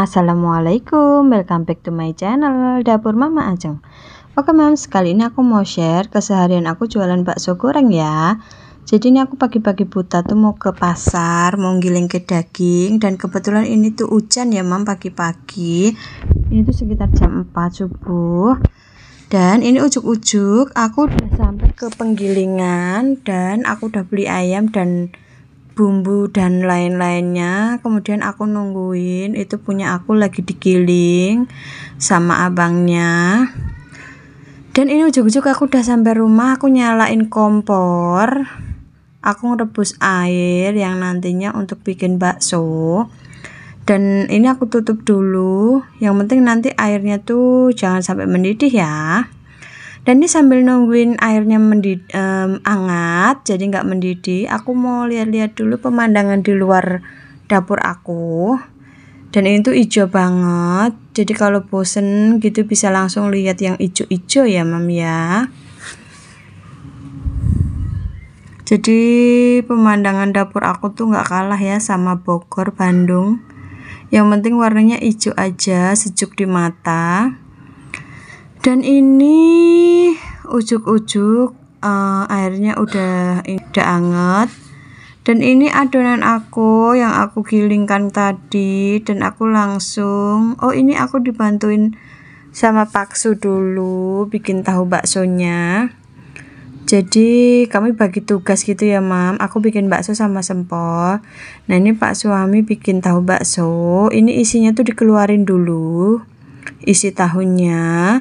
Assalamualaikum, welcome back to my channel Dapur Mama Ajeng Oke mams, sekali ini aku mau share keseharian aku jualan bakso goreng ya Jadi ini aku pagi-pagi buta tuh mau ke pasar, mau giling ke daging Dan kebetulan ini tuh hujan ya mam pagi-pagi Ini tuh sekitar jam 4 subuh dan ini ujuk-ujuk aku udah sampai ke penggilingan dan aku udah beli ayam dan bumbu dan lain-lainnya kemudian aku nungguin itu punya aku lagi digiling sama abangnya dan ini ujuk-ujuk aku udah sampai rumah aku nyalain kompor aku ngerebus air yang nantinya untuk bikin bakso dan ini aku tutup dulu yang penting nanti airnya tuh jangan sampai mendidih ya dan ini sambil nungguin airnya mendidih, um, hangat jadi nggak mendidih aku mau lihat-lihat dulu pemandangan di luar dapur aku dan ini tuh hijau banget jadi kalau bosen gitu bisa langsung lihat yang hijau-hijau ya mam ya jadi pemandangan dapur aku tuh nggak kalah ya sama Bogor, Bandung yang penting warnanya hijau aja sejuk di mata dan ini ujuk-ujuk uh, airnya udah udah anget dan ini adonan aku yang aku gilingkan tadi dan aku langsung oh ini aku dibantuin sama paksu dulu bikin tahu baksonya jadi kami bagi tugas gitu ya mam aku bikin bakso sama sempol nah ini pak suami bikin tahu bakso ini isinya tuh dikeluarin dulu isi tahunya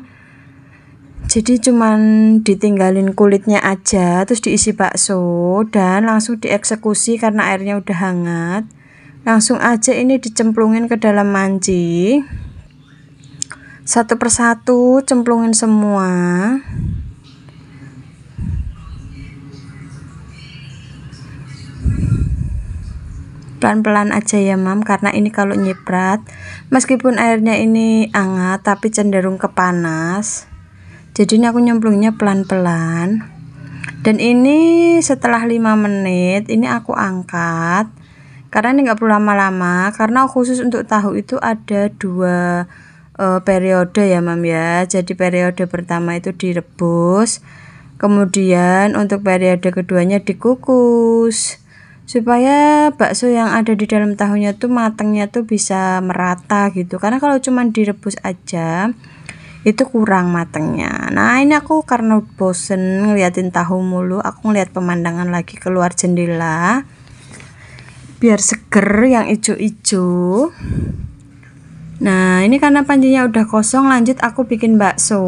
jadi cuman ditinggalin kulitnya aja terus diisi bakso dan langsung dieksekusi karena airnya udah hangat langsung aja ini dicemplungin ke dalam manci satu persatu cemplungin semua pelan-pelan aja ya mam karena ini kalau nyiprat meskipun airnya ini hangat tapi cenderung kepanas jadi ini aku nyemplungnya pelan-pelan dan ini setelah 5 menit ini aku angkat karena ini nggak perlu lama-lama karena khusus untuk tahu itu ada dua uh, periode ya mam ya jadi periode pertama itu direbus kemudian untuk periode keduanya dikukus supaya bakso yang ada di dalam tahunya tuh matangnya tuh bisa merata gitu karena kalau cuma direbus aja itu kurang matengnya nah ini aku karena bosen ngeliatin tahu mulu aku ngeliat pemandangan lagi keluar jendela biar seger yang ijo-ijo nah ini karena pancinya udah kosong lanjut aku bikin bakso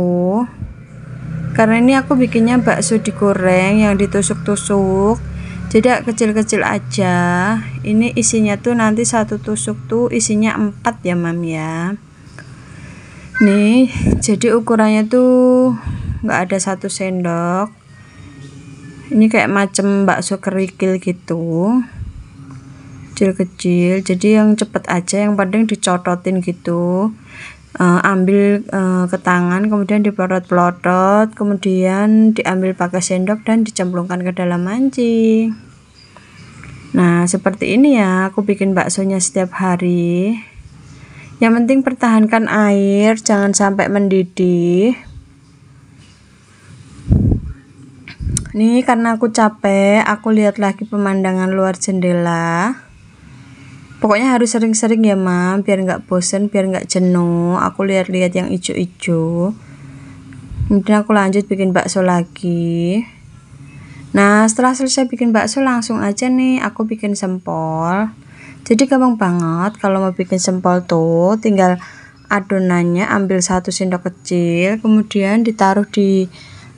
karena ini aku bikinnya bakso digoreng yang ditusuk-tusuk jadi kecil-kecil aja ini isinya tuh nanti satu tusuk tuh isinya empat ya mam ya nih jadi ukurannya tuh nggak ada satu sendok ini kayak macam bakso kerikil gitu kecil-kecil jadi yang cepet aja yang penting dicototin gitu uh, ambil uh, ke tangan kemudian dipelot pelotot, kemudian diambil pakai sendok dan dicemplungkan ke dalam mancing nah seperti ini ya aku bikin baksonya setiap hari yang penting pertahankan air jangan sampai mendidih ini karena aku capek aku lihat lagi pemandangan luar jendela pokoknya harus sering-sering ya mam biar nggak bosen biar nggak jenuh aku lihat-lihat yang ijo-ijo kemudian aku lanjut bikin bakso lagi nah setelah selesai bikin bakso langsung aja nih aku bikin sempol jadi gampang banget kalau mau bikin sempol tuh tinggal adonannya ambil satu sendok kecil kemudian ditaruh di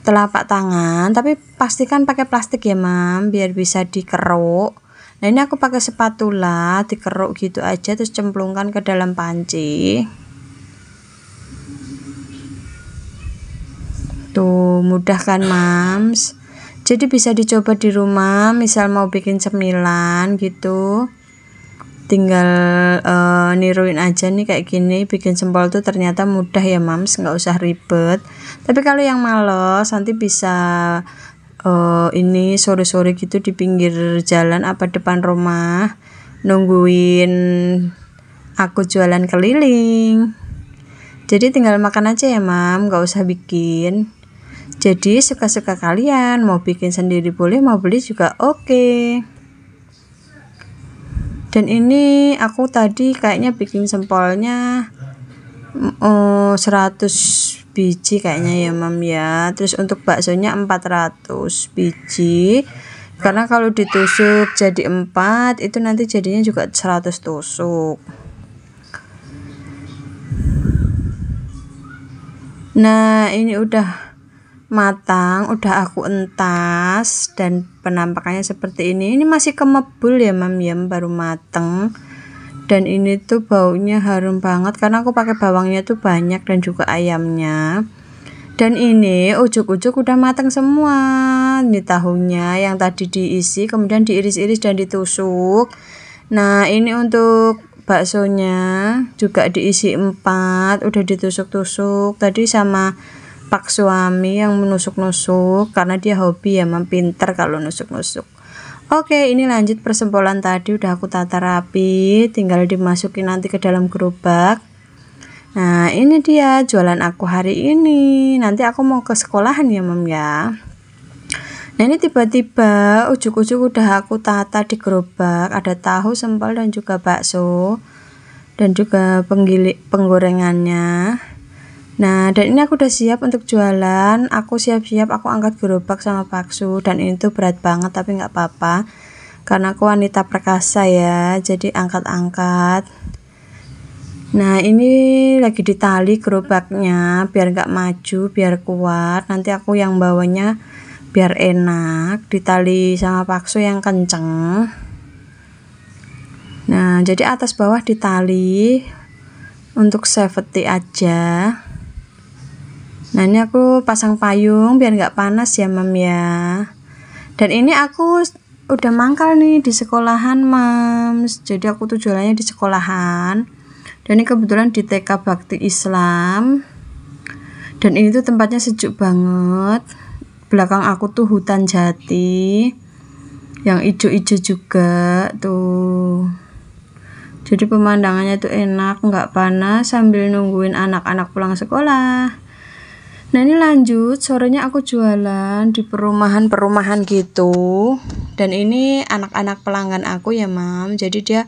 telapak tangan tapi pastikan pakai plastik ya mam biar bisa dikeruk nah ini aku pakai spatula dikeruk gitu aja terus cemplungkan ke dalam panci tuh mudah kan mams jadi bisa dicoba di rumah misal mau bikin cemilan gitu tinggal uh, niruin aja nih kayak gini bikin jempol tuh ternyata mudah ya mams nggak usah ribet tapi kalau yang males nanti bisa uh, ini sore-sore gitu di pinggir jalan apa depan rumah nungguin aku jualan keliling jadi tinggal makan aja ya mam nggak usah bikin jadi suka-suka kalian mau bikin sendiri boleh mau beli juga oke okay dan ini aku tadi kayaknya bikin sempolnya oh, eh, 100 biji kayaknya ya mam ya terus untuk baksonya 400 biji karena kalau ditusuk jadi 4 itu nanti jadinya juga 100 tusuk nah ini udah matang udah aku entas dan penampakannya seperti ini ini masih kemebul ya mam ya baru mateng dan ini tuh baunya harum banget karena aku pakai bawangnya tuh banyak dan juga ayamnya dan ini ujuk-ujuk udah mateng semua ini tahunya yang tadi diisi kemudian diiris-iris dan ditusuk nah ini untuk baksonya juga diisi empat udah ditusuk-tusuk tadi sama pak suami yang menusuk-nusuk karena dia hobi ya mempinter kalau nusuk-nusuk Oke ini lanjut persempolan tadi udah aku tata rapi tinggal dimasuki nanti ke dalam gerobak Nah ini dia jualan aku hari ini nanti aku mau ke sekolahan ya mam ya Nah ini tiba-tiba ujuk-ujuk udah aku tata di gerobak ada tahu sempal dan juga bakso dan juga penggilik penggorengannya Nah, dan ini aku udah siap untuk jualan. Aku siap-siap, aku angkat gerobak sama paksu, Dan ini tuh berat banget, tapi nggak apa-apa. Karena aku wanita perkasa ya, jadi angkat-angkat. Nah, ini lagi ditali gerobaknya, biar nggak maju, biar kuat. Nanti aku yang bawanya biar enak, ditali sama paksu yang kenceng. Nah, jadi atas bawah ditali untuk safety aja. Nah ini aku pasang payung biar nggak panas ya mam ya. Dan ini aku udah mangkal nih di sekolahan mam. Jadi aku tuh jualannya di sekolahan. Dan ini kebetulan di TK Bakti Islam. Dan ini tuh tempatnya sejuk banget. Belakang aku tuh hutan jati. Yang ijo-ijo juga tuh jadi pemandangannya tuh enak nggak panas sambil nungguin anak-anak pulang sekolah Nah ini lanjut sorenya aku jualan di perumahan-perumahan gitu dan ini anak-anak pelanggan aku ya mam jadi dia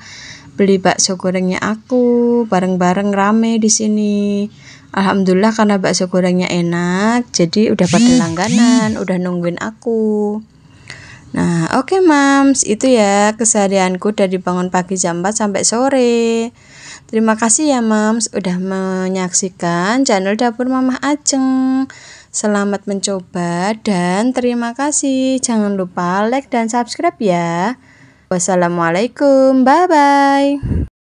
beli bakso gorengnya aku bareng-bareng rame di sini alhamdulillah karena bakso gorengnya enak jadi udah pada langganan udah nungguin aku Nah, oke okay, mams, itu ya keseharianku dari bangun pagi jam 4 sampai sore. Terima kasih ya Mams udah menyaksikan channel Dapur Mama Ajeng. Selamat mencoba dan terima kasih. Jangan lupa like dan subscribe ya. Wassalamualaikum. Bye bye.